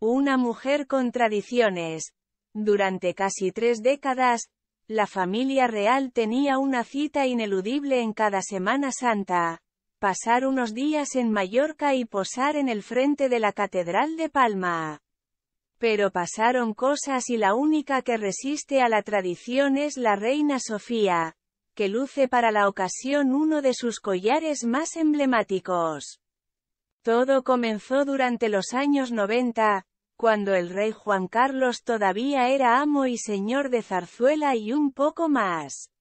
Una mujer con tradiciones. Durante casi tres décadas, la familia real tenía una cita ineludible en cada Semana Santa. Pasar unos días en Mallorca y posar en el frente de la Catedral de Palma. Pero pasaron cosas y la única que resiste a la tradición es la reina Sofía, que luce para la ocasión uno de sus collares más emblemáticos. Todo comenzó durante los años 90, cuando el rey Juan Carlos todavía era amo y señor de Zarzuela y un poco más.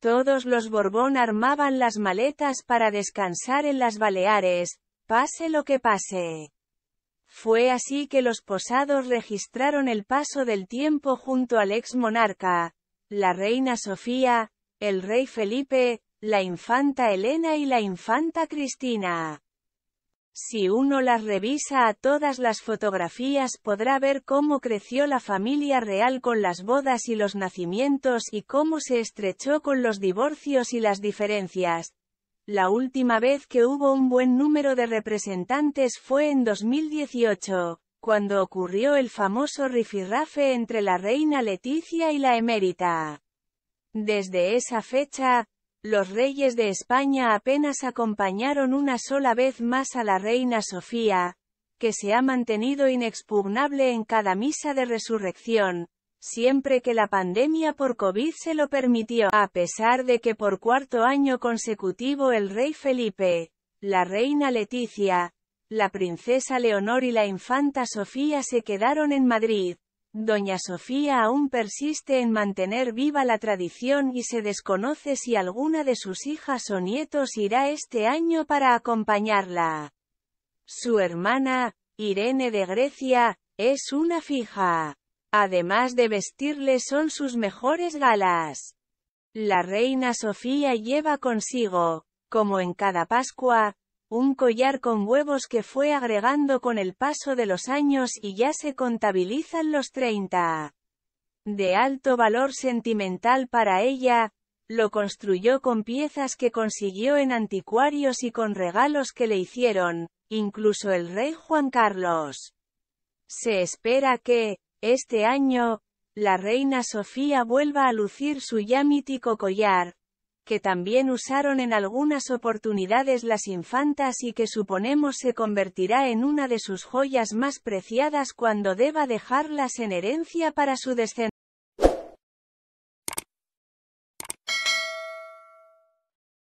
Todos los Borbón armaban las maletas para descansar en las Baleares, pase lo que pase. Fue así que los posados registraron el paso del tiempo junto al ex monarca, la reina Sofía, el rey Felipe, la infanta Elena y la infanta Cristina. Si uno las revisa a todas las fotografías podrá ver cómo creció la familia real con las bodas y los nacimientos y cómo se estrechó con los divorcios y las diferencias. La última vez que hubo un buen número de representantes fue en 2018, cuando ocurrió el famoso rifirrafe entre la reina Leticia y la emérita. Desde esa fecha, los reyes de España apenas acompañaron una sola vez más a la reina Sofía, que se ha mantenido inexpugnable en cada misa de resurrección, siempre que la pandemia por COVID se lo permitió, a pesar de que por cuarto año consecutivo el rey Felipe, la reina Leticia, la princesa Leonor y la infanta Sofía se quedaron en Madrid, Doña Sofía aún persiste en mantener viva la tradición y se desconoce si alguna de sus hijas o nietos irá este año para acompañarla. Su hermana, Irene de Grecia, es una fija. Además de vestirle son sus mejores galas. La reina Sofía lleva consigo, como en cada Pascua, un collar con huevos que fue agregando con el paso de los años y ya se contabilizan los 30. De alto valor sentimental para ella, lo construyó con piezas que consiguió en anticuarios y con regalos que le hicieron, incluso el rey Juan Carlos. Se espera que, este año, la reina Sofía vuelva a lucir su ya mítico collar, que también usaron en algunas oportunidades las infantas y que suponemos se convertirá en una de sus joyas más preciadas cuando deba dejarlas en herencia para su descendencia.